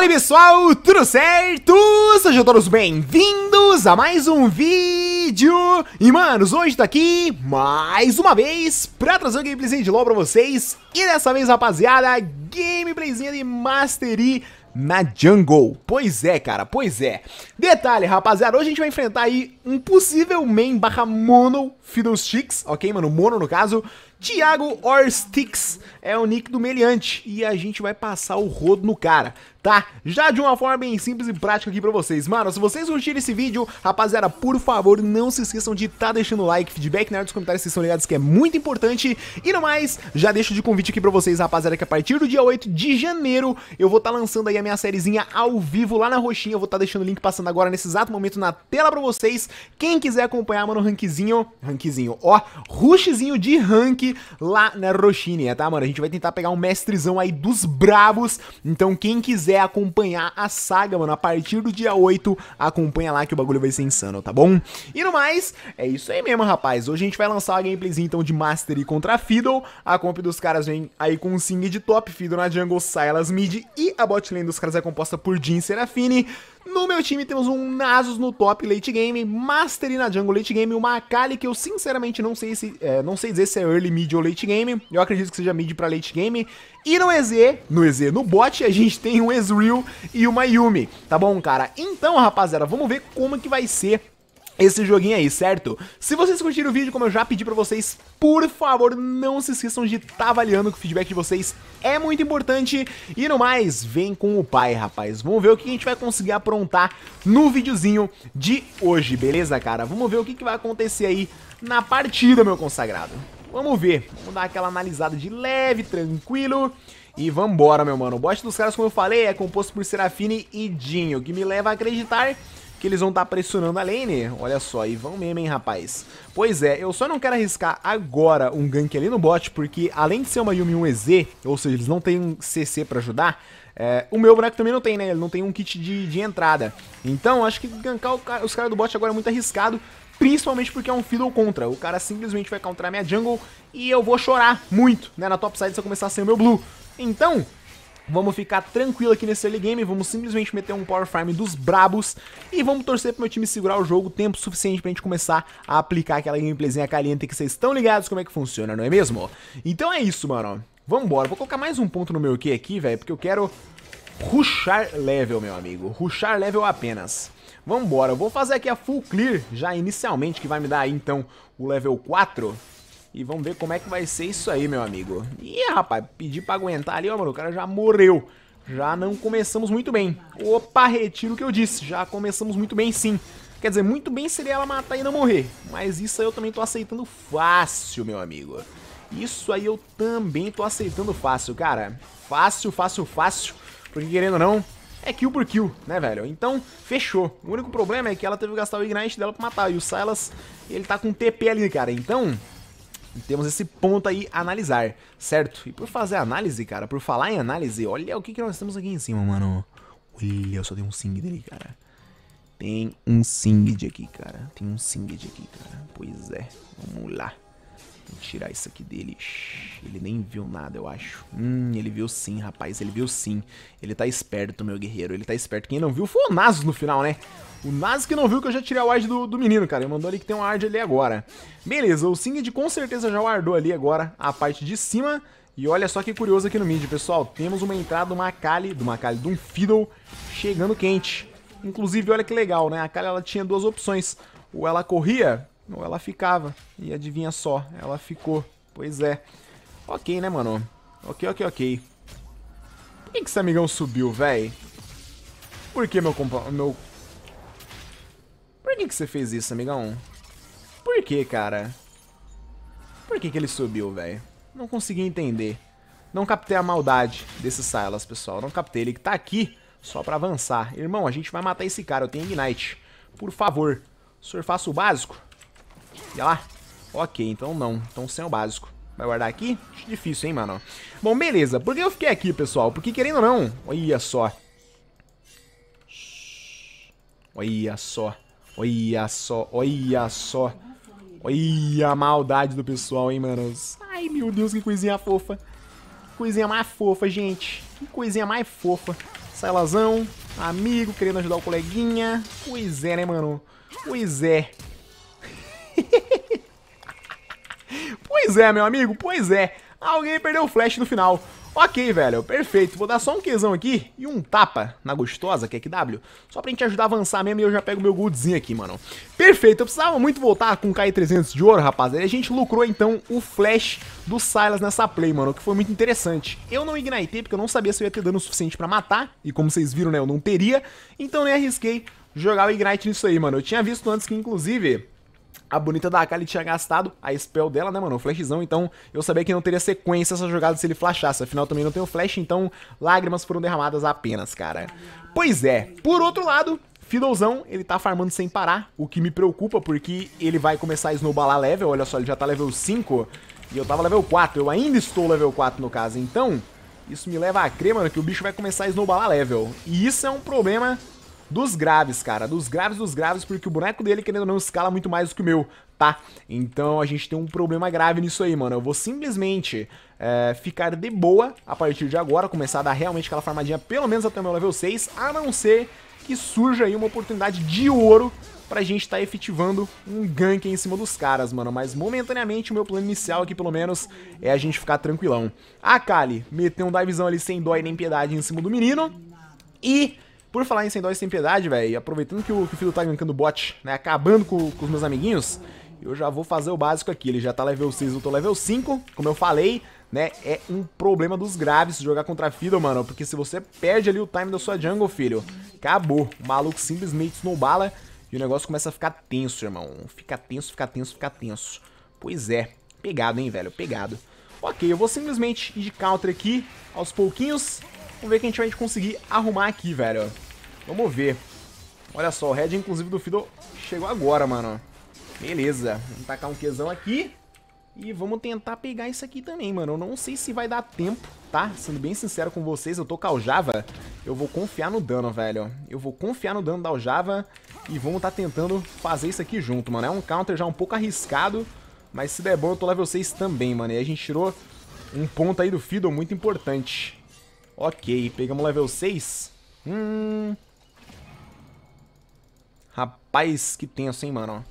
Fala pessoal, tudo certo? Sejam todos bem-vindos a mais um vídeo E manos, hoje tá aqui mais uma vez pra trazer um gameplayzinho de LoL pra vocês E dessa vez rapaziada, gameplayzinha de Mastery na Jungle. Pois é, cara, pois é. Detalhe, rapaziada, hoje a gente vai enfrentar aí um possível main barra mono Fiddlesticks, ok, mano? Mono, no caso, Tiago Orstix é o nick do meliante e a gente vai passar o rodo no cara, tá? Já de uma forma bem simples e prática aqui pra vocês. Mano, se vocês curtiram esse vídeo, rapaziada, por favor, não se esqueçam de tá deixando like, feedback na né, área dos comentários, vocês estão ligados que é muito importante. E no mais, já deixo de convite aqui pra vocês, rapaziada, que a partir do dia 8 de janeiro eu vou estar tá lançando aí a minha sériezinha ao vivo lá na Roxinha. Eu vou estar tá deixando o link passando agora nesse exato momento na tela pra vocês. Quem quiser acompanhar, mano, rankzinho, rankzinho, ó, rushzinho de rank lá na Roxinha, tá, mano? A gente vai tentar pegar um mestrezão aí dos bravos. Então, quem quiser acompanhar a saga, mano, a partir do dia 8, acompanha lá que o bagulho vai ser insano, tá bom? E no mais, é isso aí mesmo, rapaz. Hoje a gente vai lançar uma gameplayzinha, então, de Mastery contra Fiddle. A comp dos caras vem aí com um Sing de top, Fiddle na jungle, Silas mid e a botlane dos caras é composta por Jin Serafine. No meu time temos um Nasus no top late game, Mastery na jungle late game, uma Akali que eu sinceramente não sei se é, não sei dizer se é early, mid ou late game. Eu acredito que seja mid para late game. E no EZ, no EZ, no bot, a gente tem um Ezreal e uma Yumi, tá bom, cara? Então, rapaziada, vamos ver como que vai ser esse joguinho aí, certo? Se vocês curtiram o vídeo, como eu já pedi pra vocês, por favor, não se esqueçam de estar tá avaliando, que o feedback de vocês é muito importante. E no mais, vem com o pai, rapaz. Vamos ver o que a gente vai conseguir aprontar no videozinho de hoje, beleza, cara? Vamos ver o que, que vai acontecer aí na partida, meu consagrado. Vamos ver, vamos dar aquela analisada de leve, tranquilo. E vambora, meu mano. O bot dos caras, como eu falei, é composto por Serafine e Dinho, que me leva a acreditar que eles vão estar tá pressionando a lane. Olha só, e vão mesmo, hein, rapaz. Pois é, eu só não quero arriscar agora um gank ali no bot, porque além de ser uma Yumi 1EZ, ou seja, eles não têm um CC pra ajudar, é, o meu boneco também não tem, né? Ele não tem um kit de, de entrada. Então, acho que gankar os caras do bot agora é muito arriscado, principalmente porque é um Fiddle contra. O cara simplesmente vai counterar minha jungle e eu vou chorar muito, né? Na top side se eu começar a ser o meu blue. Então, Vamos ficar tranquilo aqui nesse early game, vamos simplesmente meter um power farm dos brabos e vamos torcer pro meu time segurar o jogo tempo suficiente pra gente começar a aplicar aquela gameplayzinha caliente que vocês estão ligados como é que funciona, não é mesmo? Então é isso, mano. Vambora, vou colocar mais um ponto no meu Q aqui, velho, porque eu quero ruxar level, meu amigo. Ruxar level apenas. Vambora, eu vou fazer aqui a full clear já inicialmente, que vai me dar aí então o level 4. E vamos ver como é que vai ser isso aí, meu amigo. Ih, rapaz, pedi pra aguentar ali, ó, mano. O cara já morreu. Já não começamos muito bem. Opa, retiro o que eu disse. Já começamos muito bem, sim. Quer dizer, muito bem seria ela matar e não morrer. Mas isso aí eu também tô aceitando fácil, meu amigo. Isso aí eu também tô aceitando fácil, cara. Fácil, fácil, fácil. Porque querendo ou não, é kill por kill, né, velho? Então, fechou. O único problema é que ela teve que gastar o Ignite dela pra matar. E o Silas, ele tá com TP ali, cara. Então, e temos esse ponto aí a analisar, certo? E por fazer análise, cara, por falar em análise, olha o que, que nós temos aqui em cima, mano. Olha, só tem um Singed ali, cara. Tem um Singed aqui, cara. Tem um Singed aqui, cara. Pois é, vamos lá tirar isso aqui dele. Ele nem viu nada, eu acho. Hum, ele viu sim, rapaz. Ele viu sim. Ele tá esperto, meu guerreiro. Ele tá esperto. Quem não viu foi o Nasus no final, né? O Nasus que não viu que eu já tirei a ward do, do menino, cara. Ele mandou ali que tem uma ward ali agora. Beleza, o Singed com certeza já guardou ali agora a parte de cima. E olha só que curioso aqui no mid, pessoal. Temos uma entrada do de do Macali, de um Fiddle chegando quente. Inclusive, olha que legal, né? A Kali, ela tinha duas opções. Ou ela corria ou ela ficava. E adivinha só, ela ficou. Pois é. Ok, né, mano? Ok, ok, ok. Por que, que esse amigão subiu, véi? Por que meu compa... meu... Por que, que você fez isso, amigão? Por que, cara? Por que, que ele subiu, velho? Não consegui entender. Não captei a maldade desse Silas, pessoal. Não captei ele que tá aqui só pra avançar. Irmão, a gente vai matar esse cara. Eu tenho Ignite. Por favor, o senhor faça o básico. Ia lá? Ok, então não. Então sem o básico. Vai guardar aqui? Acho difícil, hein, mano. Bom, beleza. Por que eu fiquei aqui, pessoal? Porque querendo ou não... Olha só. Olha só. Olha só. Olha só. Olha a maldade do pessoal, hein, mano? Ai, meu Deus, que coisinha fofa. Que coisinha mais fofa, gente. Que coisinha mais fofa. Sailazão, amigo, querendo ajudar o coleguinha. Pois é, né, mano? Pois é. Pois é, meu amigo, pois é. Alguém perdeu o flash no final. Ok, velho, perfeito. Vou dar só um quezão aqui e um tapa na gostosa, que é QW, só pra gente ajudar a avançar mesmo e eu já pego meu goldzinho aqui, mano. Perfeito, eu precisava muito voltar com o KI300 de ouro, rapaz. E a gente lucrou, então, o flash do Silas nessa play, mano, O que foi muito interessante. Eu não ignitei porque eu não sabia se eu ia ter dano suficiente pra matar, e como vocês viram, né, eu não teria. Então nem arrisquei jogar o ignite nisso aí, mano. Eu tinha visto antes que, inclusive a bonita da Akali tinha gastado a spell dela, né, mano? O flashzão, então eu sabia que não teria sequência essa jogada se ele flashasse. Afinal, também não tenho flash, então lágrimas foram derramadas apenas, cara. Pois é. Por outro lado, Fiddlezão, ele tá farmando sem parar, o que me preocupa, porque ele vai começar a snowballar level. Olha só, ele já tá level 5 e eu tava level 4. Eu ainda estou level 4, no caso. Então, isso me leva a crer, mano, que o bicho vai começar a snowballar level. E isso é um problema dos graves, cara. Dos graves, dos graves, porque o boneco dele, querendo ou não, escala muito mais do que o meu, tá? Então a gente tem um problema grave nisso aí, mano. Eu vou simplesmente é, ficar de boa a partir de agora, começar a dar realmente aquela farmadinha, pelo menos até o meu level 6, a não ser que surja aí uma oportunidade de ouro pra gente estar tá efetivando um gank em cima dos caras, mano. Mas momentaneamente o meu plano inicial aqui, pelo menos, é a gente ficar tranquilão. A ah, Kali meteu um divezão ali sem dó e nem piedade em cima do menino. E por falar em Sem Dó e Sem Piedade, velho, aproveitando que o, que o filho tá gankando bot, né, acabando com, com os meus amiguinhos, eu já vou fazer o básico aqui. Ele já tá level 6, eu tô level 5, como eu falei, né, é um problema dos graves jogar contra Fiddle, mano, porque se você perde ali o time da sua jungle, filho, acabou. O maluco simplesmente snowbala e o negócio começa a ficar tenso, irmão. Fica tenso, fica tenso, fica tenso. Pois é, pegado, hein, velho, pegado. Ok, eu vou simplesmente ir de counter aqui, aos pouquinhos, Vamos ver o que a gente vai conseguir arrumar aqui, velho. Vamos ver. Olha só, o Red, inclusive, do Fiddle chegou agora, mano. Beleza. Vamos tacar um quesão aqui. E vamos tentar pegar isso aqui também, mano. Eu não sei se vai dar tempo, tá? Sendo bem sincero com vocês, eu tô com a Aljava. Eu vou confiar no dano, velho. Eu vou confiar no dano da Aljava. E vamos tá tentando fazer isso aqui junto, mano. É um counter já um pouco arriscado. Mas se der bom, eu tô level 6 também, mano. E a gente tirou um ponto aí do Fiddle muito importante. Ok, pegamos level 6. Hum... Rapaz, que tenso, hein, mano.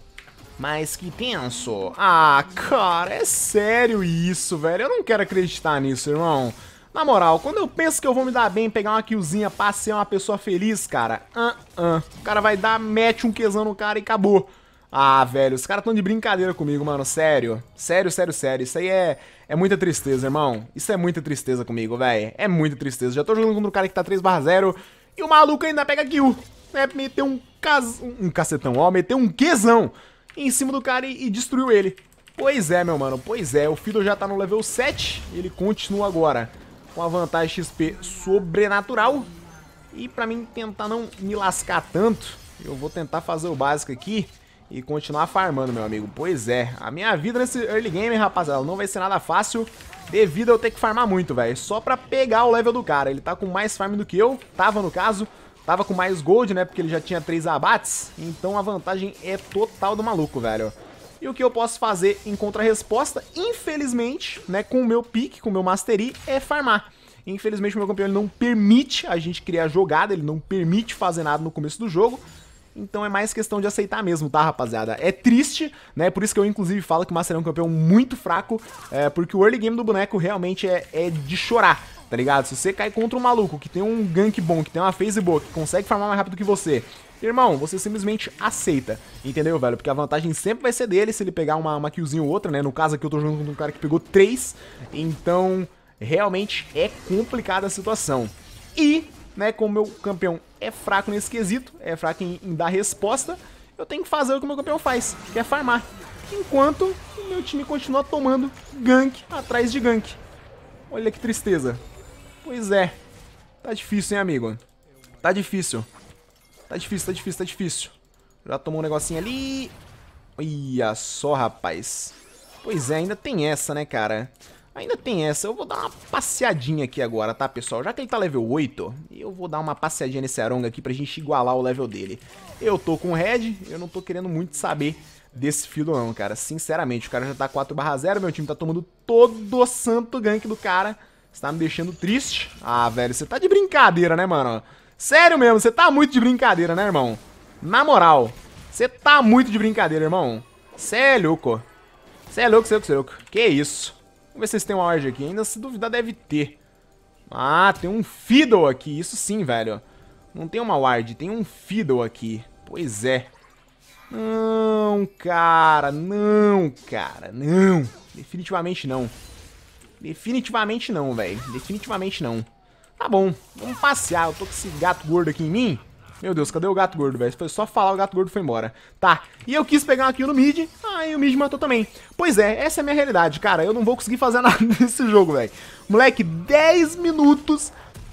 Mas que tenso. Ah, cara, é sério isso, velho. Eu não quero acreditar nisso, irmão. Na moral, quando eu penso que eu vou me dar bem, pegar uma killzinha, passear uma pessoa feliz, cara, uh -uh. o cara vai dar, mete um quezão no cara e acabou. Ah, velho, os caras estão de brincadeira comigo, mano, sério. Sério, sério, sério. Isso aí é, é muita tristeza, irmão. Isso é muita tristeza comigo, velho. É muita tristeza. Já tô jogando contra um cara que tá 3 0 e o maluco ainda pega kill. Né? Meteu um, cas... um cacetão, ó. Meteu um quezão em cima do cara e, e destruiu ele. Pois é, meu mano. Pois é. O Fiddle já tá no level 7 e ele continua agora com a vantagem XP sobrenatural. E pra mim tentar não me lascar tanto, eu vou tentar fazer o básico aqui e continuar farmando, meu amigo. Pois é, a minha vida nesse early game, rapaziada, não vai ser nada fácil devido a eu ter que farmar muito, velho. Só pra pegar o level do cara. Ele tá com mais farm do que eu, tava no caso. Tava com mais gold, né, porque ele já tinha três abates. Então a vantagem é total do maluco, velho. E o que eu posso fazer em contra-resposta, infelizmente, né, com o meu pick, com o meu mastery, é farmar. Infelizmente o meu campeão ele não permite a gente criar jogada, ele não permite fazer nada no começo do jogo. Então é mais questão de aceitar mesmo, tá, rapaziada? É triste, né? Por isso que eu, inclusive, falo que o Master é um campeão muito fraco, é, porque o early game do boneco realmente é, é de chorar, tá ligado? Se você cai contra um maluco que tem um gank bom, que tem uma phase boa, que consegue farmar mais rápido que você, irmão, você simplesmente aceita, entendeu, velho? Porque a vantagem sempre vai ser dele se ele pegar uma, uma killzinha ou outra, né? No caso aqui eu tô jogando com um cara que pegou três, então realmente é complicada a situação. E, né, como meu campeão é fraco nesse quesito, é fraco em, em, dar resposta, eu tenho que fazer o que o meu campeão faz, que é farmar. Enquanto o meu time continua tomando gank atrás de gank. Olha que tristeza. Pois é. Tá difícil, hein, amigo? Tá difícil. Tá difícil, tá difícil, tá difícil. Já tomou um negocinho ali. Olha só, rapaz. Pois é, ainda tem essa, né, cara? Ainda tem essa, eu vou dar uma passeadinha aqui agora, tá, pessoal? Já que ele tá level 8, eu vou dar uma passeadinha nesse Aronga aqui pra gente igualar o level dele. Eu tô com Red, eu não tô querendo muito saber desse filho não, cara. Sinceramente, o cara já tá 4 0, meu time tá tomando todo o santo gank do cara. Você tá me deixando triste. Ah, velho, você tá de brincadeira, né, mano? Sério mesmo, você tá muito de brincadeira, né, irmão? Na moral, você tá muito de brincadeira, irmão. Você é louco. Você é louco, você é louco, é louco. Que isso. Vamos ver se tem têm uma Orge aqui. Ainda se duvidar, deve ter. Ah, tem um Fiddle aqui. Isso sim, velho. Não tem uma Ward, tem um Fiddle aqui. Pois é. Não, cara. Não, cara. Não. Definitivamente não. Definitivamente não, velho. Definitivamente não. Tá bom. Vamos passear. Eu tô com esse gato gordo aqui em mim. Meu Deus, cadê o gato gordo, velho? Foi só falar, o gato gordo foi embora. Tá, e eu quis pegar uma kill no mid, aí ah, o mid matou também. Pois é, essa é a minha realidade, cara. Eu não vou conseguir fazer nada nesse jogo, velho. Moleque, 10 minutos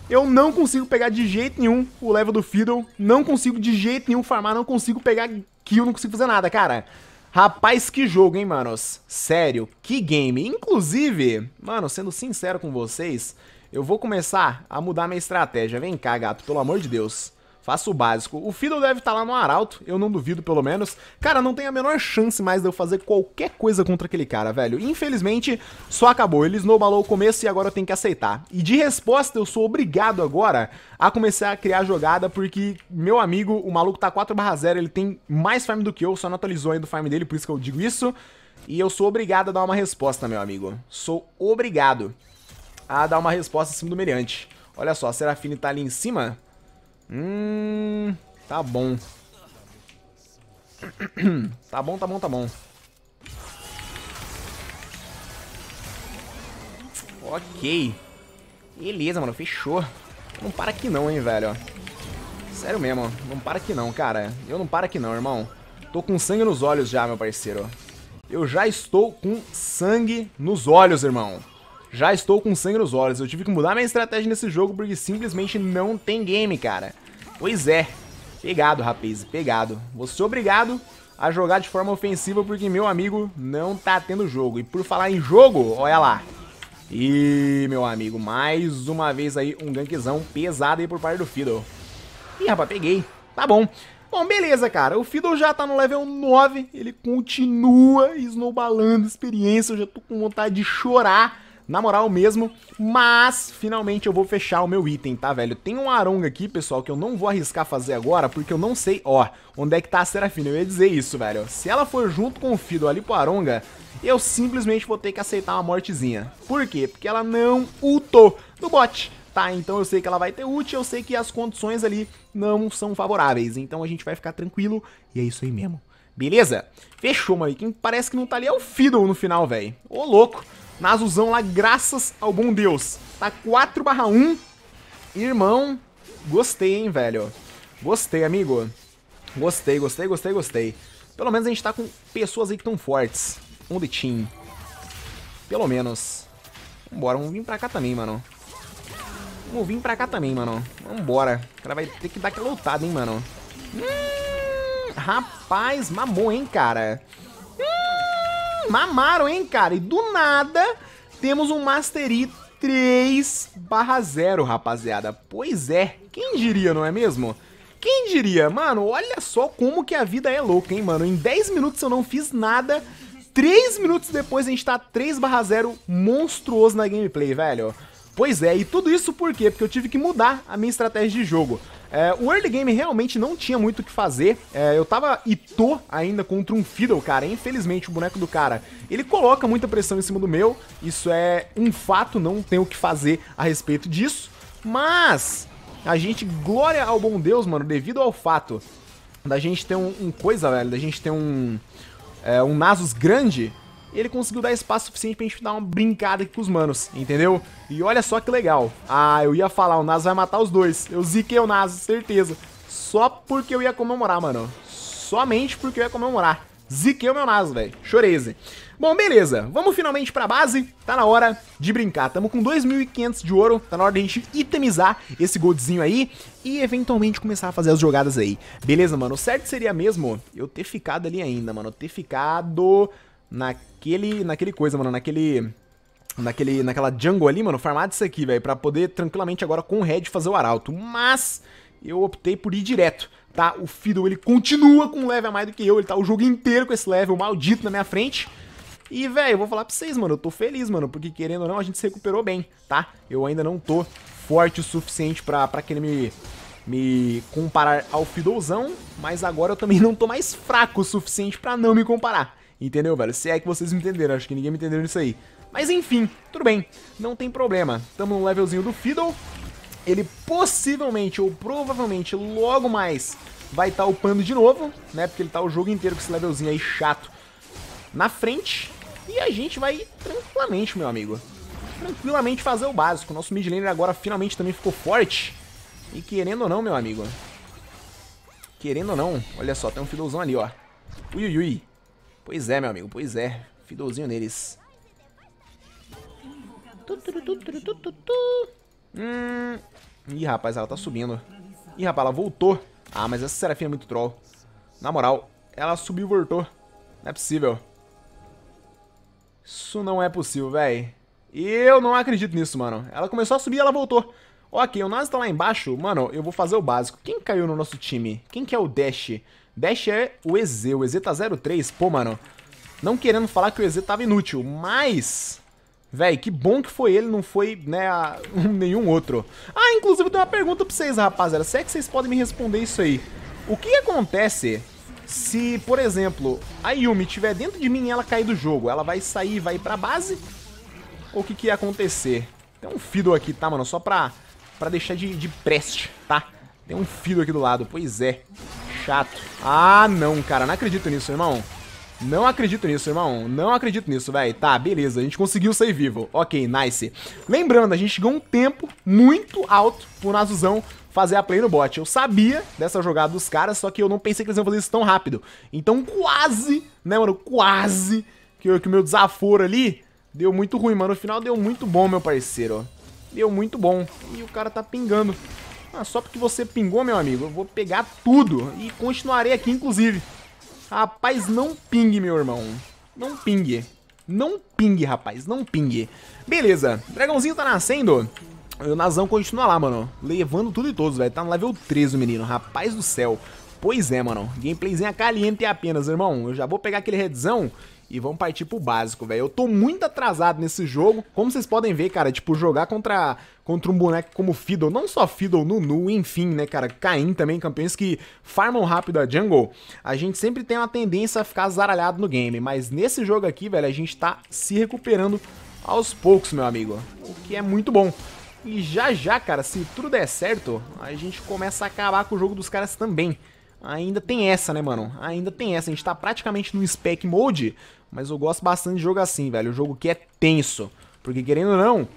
eu não consigo pegar de jeito nenhum o level do Fiddle. Não consigo de jeito nenhum farmar, não consigo pegar kill, não consigo fazer nada, cara. Rapaz, que jogo, hein, manos? Sério, que game. Inclusive, mano, sendo sincero com vocês, eu vou começar a mudar minha estratégia. Vem cá, gato, pelo amor de Deus faço o básico. O Fiddle deve estar tá lá no Arauto, eu não duvido pelo menos. Cara, não tem a menor chance mais de eu fazer qualquer coisa contra aquele cara, velho. Infelizmente, só acabou. Ele snowballou o começo e agora eu tenho que aceitar. E de resposta, eu sou obrigado agora a começar a criar jogada, porque meu amigo, o maluco tá 4 0, ele tem mais farm do que eu, só não atualizou ainda o farm dele, por isso que eu digo isso. E eu sou obrigado a dar uma resposta, meu amigo. Sou obrigado a dar uma resposta em cima do Meriante. Olha só, a Serafine tá ali em cima... Hum, tá bom. tá bom, tá bom, tá bom. Ok. Beleza, mano, fechou. Não para aqui não, hein, velho. Sério mesmo, não para aqui não, cara. Eu não para aqui não, irmão. Tô com sangue nos olhos já, meu parceiro. Eu já estou com sangue nos olhos, irmão. Já estou com sangue nos olhos, eu tive que mudar minha estratégia nesse jogo porque simplesmente não tem game, cara. Pois é, pegado, rapaz, pegado. Vou ser obrigado a jogar de forma ofensiva porque meu amigo não tá tendo jogo. E por falar em jogo, olha lá. E meu amigo, mais uma vez aí um gankzão pesado aí por parte do Fiddle. Ih, rapaz, peguei. Tá bom. Bom, beleza, cara. O Fiddle já tá no level 9, ele continua snowballando experiência, eu já tô com vontade de chorar na moral mesmo. Mas, finalmente eu vou fechar o meu item, tá, velho? Tem um aronga aqui, pessoal, que eu não vou arriscar fazer agora, porque eu não sei, ó, onde é que tá a Serafina. Eu ia dizer isso, velho. Se ela for junto com o Fido ali pro aronga, eu simplesmente vou ter que aceitar uma mortezinha. Por quê? Porque ela não ultou no bot. Tá, então eu sei que ela vai ter ult, eu sei que as condições ali não são favoráveis. Então a gente vai ficar tranquilo e é isso aí mesmo. Beleza? Fechou, mano. Quem parece que não tá ali é o Fiddle no final, velho. Ô, louco na lá, graças ao bom Deus. Tá 4 1. Irmão, gostei, hein, velho. Gostei, amigo. Gostei, gostei, gostei, gostei. Pelo menos a gente tá com pessoas aí que tão fortes. Um de team. Pelo menos. Vambora, vamos vir pra cá também, mano. Vamos vir pra cá também, mano. Vambora. O cara vai ter que dar aquela lutada, hein, mano. Hum, rapaz, mamou, hein, cara. Mamaram, hein, cara? E do nada temos um Mastery 3 0, rapaziada. Pois é, quem diria, não é mesmo? Quem diria, mano, olha só como que a vida é louca, hein, mano? Em 10 minutos eu não fiz nada, 3 minutos depois a gente tá 3 0 monstruoso na gameplay, velho. Pois é, e tudo isso por quê? Porque eu tive que mudar a minha estratégia de jogo. É, o early game realmente não tinha muito o que fazer. É, eu tava e tô ainda contra um Fiddle, cara. Infelizmente, o boneco do cara, ele coloca muita pressão em cima do meu. Isso é um fato, não tem o que fazer a respeito disso. Mas a gente, glória ao bom Deus, mano, devido ao fato da gente ter um, um coisa, velho, da gente ter um, é, um Nasus grande, ele conseguiu dar espaço suficiente pra gente dar uma brincada aqui com os manos, entendeu? E olha só que legal. Ah, eu ia falar, o Nas vai matar os dois. Eu ziquei o Nas, certeza. Só porque eu ia comemorar, mano. Somente porque eu ia comemorar. Ziquei o meu Nas, velho. Choreze. Bom, beleza. Vamos finalmente pra base. Tá na hora de brincar. Tamo com 2.500 de ouro. Tá na hora de a gente itemizar esse goldzinho aí. E eventualmente começar a fazer as jogadas aí. Beleza, mano? O certo seria mesmo eu ter ficado ali ainda, mano. ter ficado naquele, naquele coisa, mano, naquele... Naquele, naquela jungle ali, mano, farmar disso aqui, velho, pra poder tranquilamente agora com o Red fazer o arauto. Mas eu optei por ir direto, tá? O Fiddle, ele continua com um level a mais do que eu, ele tá o jogo inteiro com esse level maldito na minha frente. E, velho, eu vou falar pra vocês, mano, eu tô feliz, mano, porque querendo ou não, a gente se recuperou bem, tá? Eu ainda não tô forte o suficiente pra, pra querer me, me comparar ao Fiddlezão, mas agora eu também não tô mais fraco o suficiente pra não me comparar. Entendeu, velho? Se é que vocês me entenderam, acho que ninguém me entendeu nisso aí. Mas enfim, tudo bem, não tem problema. Estamos no levelzinho do Fiddle. Ele possivelmente ou provavelmente logo mais vai estar tá upando de novo, né? Porque ele tá o jogo inteiro com esse levelzinho aí chato na frente. E a gente vai tranquilamente, meu amigo. Tranquilamente fazer o básico. Nosso mid laner agora finalmente também ficou forte. E querendo ou não, meu amigo. Querendo ou não, olha só, tem um Fiddlezão ali, ó. Ui, ui, ui. Pois é, meu amigo, pois é. Fidouzinho neles. hum. Ih, rapaz, ela tá subindo. Ih, rapaz, ela voltou. Ah, mas essa Serafina é muito troll. Na moral, ela subiu e voltou. Não é possível. Isso não é possível, véi. Eu não acredito nisso, mano. Ela começou a subir e ela voltou. Ok, o Nazi tá lá embaixo. Mano, eu vou fazer o básico. Quem caiu no nosso time? Quem que é o Dash? Dash é o EZ. O EZ tá 03. Pô, mano. Não querendo falar que o EZ tava inútil, mas... Véi, que bom que foi ele, não foi, né, a... nenhum outro. Ah, inclusive, tem uma pergunta pra vocês, rapaziada. Se é que vocês podem me responder isso aí. O que acontece se, por exemplo, a Yumi estiver dentro de mim e ela cair do jogo? Ela vai sair e vai pra base? Ou o que que ia acontecer? Tem um Fiddle aqui, tá, mano? Só pra, pra deixar de, de preste, tá? Tem um Fiddle aqui do lado, pois é chato. Ah, não, cara. Não acredito nisso, irmão. Não acredito nisso, irmão. Não acredito nisso, velho. Tá, beleza. A gente conseguiu sair vivo. Ok, nice. Lembrando, a gente ganhou um tempo muito alto pro Nazuzão fazer a play no bot. Eu sabia dessa jogada dos caras, só que eu não pensei que eles iam fazer isso tão rápido. Então quase, né, mano, quase que, que o meu desaforo ali deu muito ruim, mano. No final deu muito bom, meu parceiro, Deu muito bom. E o cara tá pingando. Ah, só porque você pingou, meu amigo, eu vou pegar tudo e continuarei aqui, inclusive. Rapaz, não pingue, meu irmão. Não pingue. Não pingue, rapaz, não pingue. Beleza, dragãozinho tá nascendo. o Nazão continua lá, mano. Levando tudo e todos, velho. Tá no level 13 o menino, rapaz do céu. Pois é, mano. Gameplayzinha é caliente apenas, irmão. Eu já vou pegar aquele redzão e vamos partir pro básico, velho. Eu tô muito atrasado nesse jogo. Como vocês podem ver, cara, tipo, jogar contra, contra um boneco como Fiddle, não só Fiddle, Nunu, enfim, né, cara, Caim também, campeões que farmam rápido a jungle, a gente sempre tem uma tendência a ficar zaralhado no game, mas nesse jogo aqui, velho, a gente tá se recuperando aos poucos, meu amigo, o que é muito bom. E já já, cara, se tudo der certo, a gente começa a acabar com o jogo dos caras também. Ainda tem essa, né, mano? Ainda tem essa. A gente tá praticamente no spec mode, mas eu gosto bastante de jogo assim, velho. O jogo que é tenso. Porque, querendo ou não,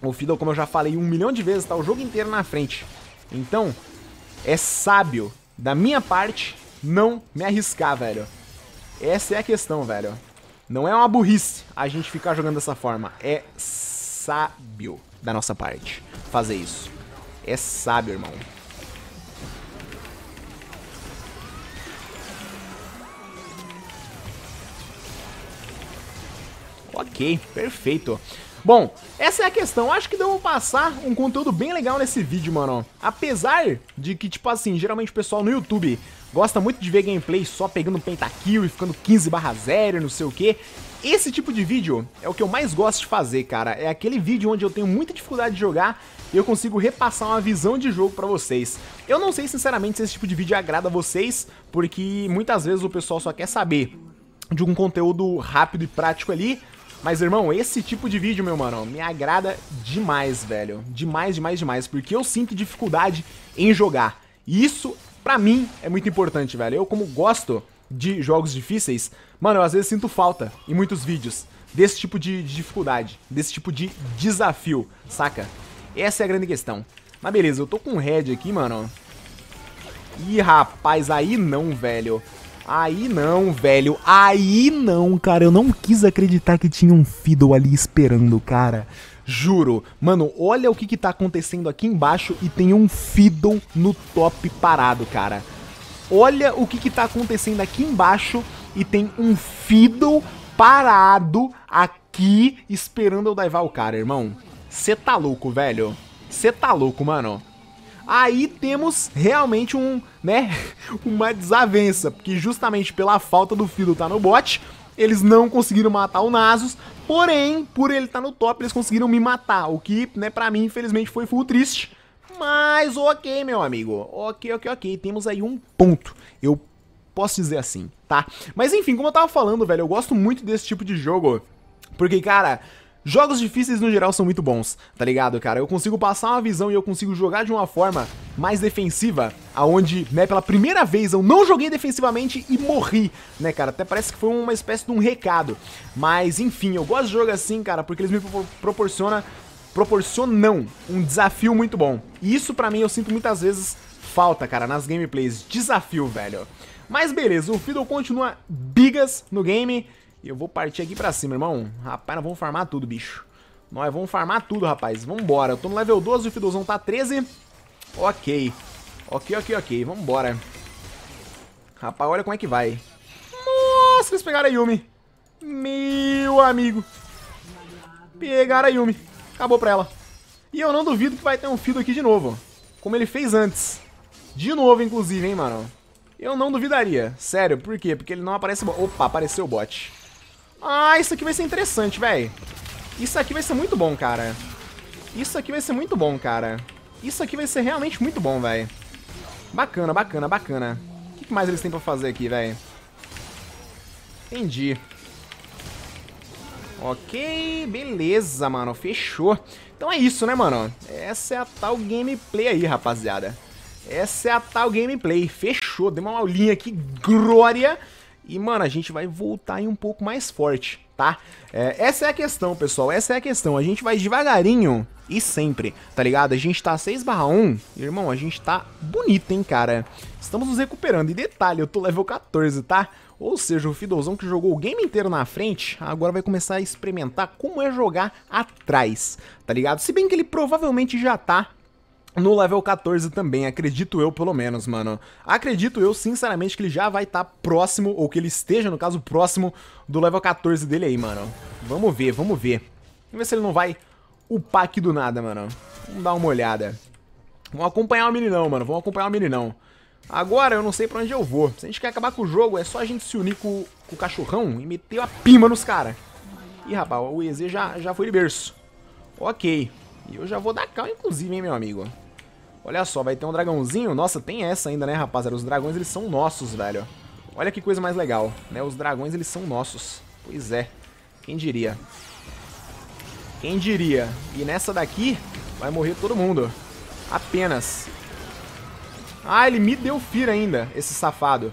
o Fiddle, como eu já falei um milhão de vezes, tá o jogo inteiro na frente. Então, é sábio, da minha parte, não me arriscar, velho. Essa é a questão, velho. Não é uma burrice a gente ficar jogando dessa forma. É sábio da nossa parte fazer isso. É sábio, irmão. Ok, perfeito. Bom, essa é a questão. Acho que deu passar um conteúdo bem legal nesse vídeo, mano. Apesar de que, tipo assim, geralmente o pessoal no YouTube gosta muito de ver gameplay só pegando pentakill e ficando 15 0 não sei o que. Esse tipo de vídeo é o que eu mais gosto de fazer, cara. É aquele vídeo onde eu tenho muita dificuldade de jogar e eu consigo repassar uma visão de jogo pra vocês. Eu não sei, sinceramente, se esse tipo de vídeo agrada a vocês, porque muitas vezes o pessoal só quer saber de um conteúdo rápido e prático ali, mas, irmão, esse tipo de vídeo, meu mano, me agrada demais, velho. Demais, demais, demais. Porque eu sinto dificuldade em jogar. E isso, pra mim, é muito importante, velho. Eu, como gosto de jogos difíceis, mano, eu às vezes sinto falta em muitos vídeos desse tipo de dificuldade, desse tipo de desafio, saca? Essa é a grande questão. Mas beleza, eu tô com um head aqui, mano. Ih, rapaz, aí não, velho. Aí não, velho. Aí não, cara. Eu não quis acreditar que tinha um Fiddle ali esperando, cara. Juro. Mano, olha o que, que tá acontecendo aqui embaixo e tem um Fiddle no top parado, cara. Olha o que, que tá acontecendo aqui embaixo e tem um Fiddle parado aqui esperando eu daivar o cara, irmão. Você tá louco, velho. Você tá louco, mano aí temos realmente um, né, uma desavença, porque justamente pela falta do Fiddle tá no bot, eles não conseguiram matar o Nasus, porém, por ele estar tá no top, eles conseguiram me matar, o que, né, pra mim, infelizmente, foi full triste, mas ok, meu amigo, ok, ok, ok, temos aí um ponto, eu posso dizer assim, tá? Mas enfim, como eu tava falando, velho, eu gosto muito desse tipo de jogo, porque, cara, Jogos difíceis no geral são muito bons, tá ligado, cara? Eu consigo passar uma visão e eu consigo jogar de uma forma mais defensiva, aonde, né, pela primeira vez eu não joguei defensivamente e morri, né, cara? Até parece que foi uma espécie de um recado. Mas, enfim, eu gosto de jogar assim, cara, porque eles me proporciona proporcionam um desafio muito bom. E isso para mim eu sinto muitas vezes falta, cara, nas gameplays, desafio, velho. Mas beleza, o Fiddle continua bigas no game, e eu vou partir aqui pra cima, irmão. Rapaz, nós vamos farmar tudo, bicho. Nós vamos farmar tudo, rapaz. Vambora. Eu tô no level 12, o Fidozão tá 13. Ok. Ok, ok, ok. Vambora. Rapaz, olha como é que vai. Nossa, eles pegaram a Yumi. Meu amigo. Pegaram a Yumi. Acabou pra ela. E eu não duvido que vai ter um Fido aqui de novo. Como ele fez antes. De novo, inclusive, hein, mano. Eu não duvidaria. Sério, por quê? Porque ele não aparece... Opa, apareceu o bot. Ah, isso aqui vai ser interessante, velho. Isso aqui vai ser muito bom, cara. Isso aqui vai ser muito bom, cara. Isso aqui vai ser realmente muito bom, velho. Bacana, bacana, bacana. O que mais eles têm pra fazer aqui, velho? Entendi. Ok, beleza, mano. Fechou. Então é isso, né, mano? Essa é a tal gameplay aí, rapaziada. Essa é a tal gameplay. Fechou. Deu uma aulinha aqui. Glória. E, mano, a gente vai voltar aí um pouco mais forte, tá? É, essa é a questão, pessoal. Essa é a questão. A gente vai devagarinho e sempre, tá ligado? A gente tá 6 barra 1. Irmão, a gente tá bonito, hein, cara? Estamos nos recuperando. E detalhe, eu tô level 14, tá? Ou seja, o Fidozão que jogou o game inteiro na frente, agora vai começar a experimentar como é jogar atrás, tá ligado? Se bem que ele provavelmente já tá no level 14 também, acredito eu pelo menos, mano. Acredito eu sinceramente que ele já vai estar tá próximo, ou que ele esteja, no caso, próximo do level 14 dele aí, mano. Vamos ver, vamos ver. Vamos ver se ele não vai upar aqui do nada, mano. Vamos dar uma olhada. Vamos acompanhar o meninão, mano. Vamos acompanhar o meninão. Agora eu não sei pra onde eu vou. Se a gente quer acabar com o jogo, é só a gente se unir com, com o cachorrão e meter a pima nos caras. Ih, rapaz, o EZ já, já foi liberso. Ok. E eu já vou dar cal, inclusive, hein, meu amigo. Olha só, vai ter um dragãozinho. Nossa, tem essa ainda, né, rapaziada? Os dragões, eles são nossos, velho. Olha que coisa mais legal, né? Os dragões, eles são nossos. Pois é. Quem diria? Quem diria? E nessa daqui vai morrer todo mundo. Apenas. Ah, ele me deu fear ainda, esse safado.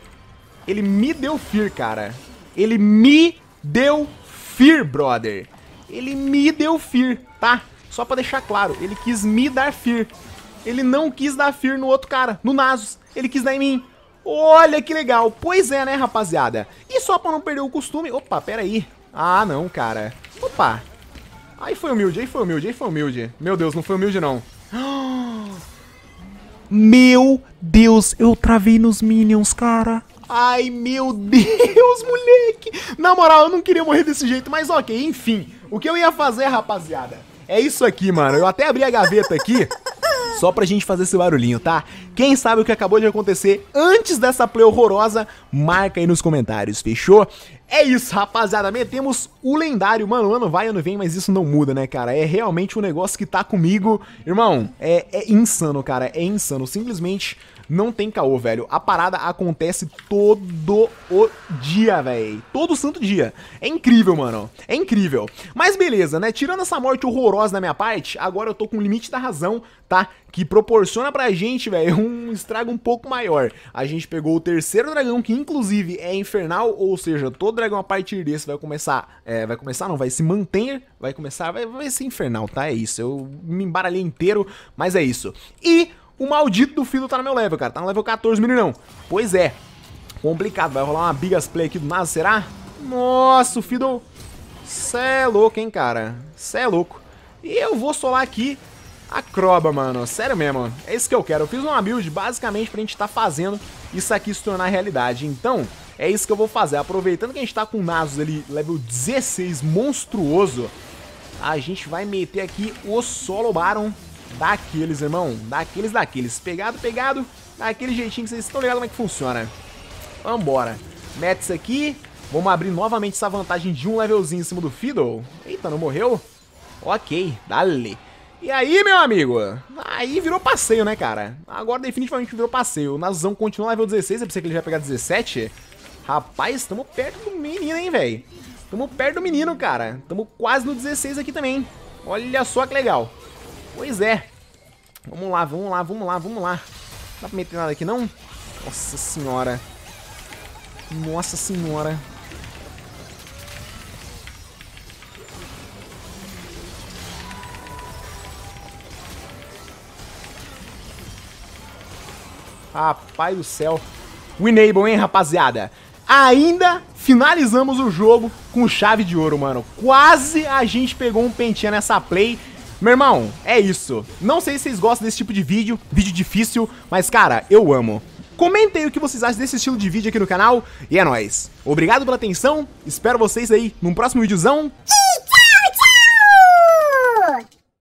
Ele me deu fear, cara. Ele me deu fear, brother. Ele me deu fear, tá? Só pra deixar claro, ele quis me dar fear. Ele não quis dar Fear no outro cara, no Nasus. Ele quis dar em mim. Olha que legal. Pois é, né, rapaziada? E só pra não perder o costume... Opa, pera aí. Ah, não, cara. Opa. Aí foi humilde, aí foi humilde, aí foi humilde. Meu Deus, não foi humilde, não. Meu Deus, eu travei nos Minions, cara. Ai, meu Deus, moleque. Na moral, eu não queria morrer desse jeito, mas ok, enfim. O que eu ia fazer, rapaziada, é isso aqui, mano. Eu até abri a gaveta aqui... só pra gente fazer esse barulhinho, tá? Quem sabe o que acabou de acontecer antes dessa play horrorosa, marca aí nos comentários, fechou? É isso, rapaziada, metemos o lendário, mano, ano vai, ano vem, mas isso não muda, né, cara? É realmente um negócio que tá comigo, irmão, é, é insano, cara, é insano, simplesmente não tem caô, velho. A parada acontece todo o dia, velho. Todo santo dia. É incrível, mano. É incrível. Mas beleza, né? Tirando essa morte horrorosa da minha parte, agora eu tô com o limite da razão, tá? Que proporciona pra gente, velho, um estrago um pouco maior. A gente pegou o terceiro dragão, que inclusive é infernal, ou seja, todo dragão a partir desse vai começar... É, vai começar não, vai se manter, vai começar... Vai, vai ser infernal, tá? É isso. Eu me embaralhei inteiro, mas é isso. E o maldito do Fiddle tá no meu level, cara. Tá no level 14, meninão. Pois é. Complicado. Vai rolar uma bigas play aqui do nada, será? Nossa, o Fiddle... Cê é louco, hein, cara. Cê é louco. E eu vou solar aqui a Croba, mano. Sério mesmo. É isso que eu quero. Eu fiz uma build basicamente pra gente tá fazendo isso aqui se tornar realidade. Então, é isso que eu vou fazer. Aproveitando que a gente tá com o Nasus ali, level 16, monstruoso, a gente vai meter aqui o Solo Baron daqueles, irmão. Daqueles, daqueles. Pegado, pegado. Daquele jeitinho que vocês estão ligados como é que funciona. Vambora. Mete isso aqui. Vamos abrir novamente essa vantagem de um levelzinho em cima do Fiddle. Eita, não morreu? Ok, dale. E aí, meu amigo? Aí virou passeio, né, cara? Agora definitivamente virou passeio. O Nazão continua level 16, é pensei que ele já pegar 17? Rapaz, tamo perto do menino, hein, velho? Tamo perto do menino, cara. Tamo quase no 16 aqui também. Olha só que legal. Pois é. Vamos lá, vamos lá, vamos lá, vamos lá. Não dá pra meter nada aqui, não? Nossa senhora. Nossa senhora. Rapaz do céu. Enable, hein, rapaziada? Ainda finalizamos o jogo com chave de ouro, mano. Quase a gente pegou um pentinha nessa play meu irmão, é isso. Não sei se vocês gostam desse tipo de vídeo, vídeo difícil, mas cara, eu amo. Comentem o que vocês acham desse estilo de vídeo aqui no canal e é nóis. Obrigado pela atenção, espero vocês aí num próximo videozão.